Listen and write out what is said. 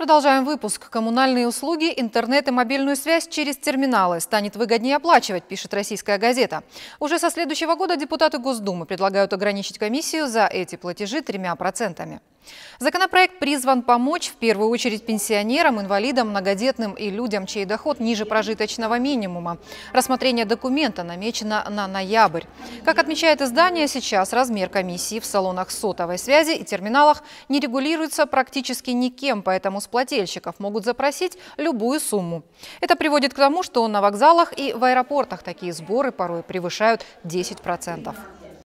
Продолжаем выпуск. Коммунальные услуги, интернет и мобильную связь через терминалы станет выгоднее оплачивать, пишет российская газета. Уже со следующего года депутаты Госдумы предлагают ограничить комиссию за эти платежи тремя процентами. Законопроект призван помочь в первую очередь пенсионерам, инвалидам, многодетным и людям, чей доход ниже прожиточного минимума. Рассмотрение документа намечено на ноябрь. Как отмечает издание, сейчас размер комиссии в салонах сотовой связи и терминалах не регулируется практически никем, поэтому с плательщиков могут запросить любую сумму. Это приводит к тому, что на вокзалах и в аэропортах такие сборы порой превышают 10%.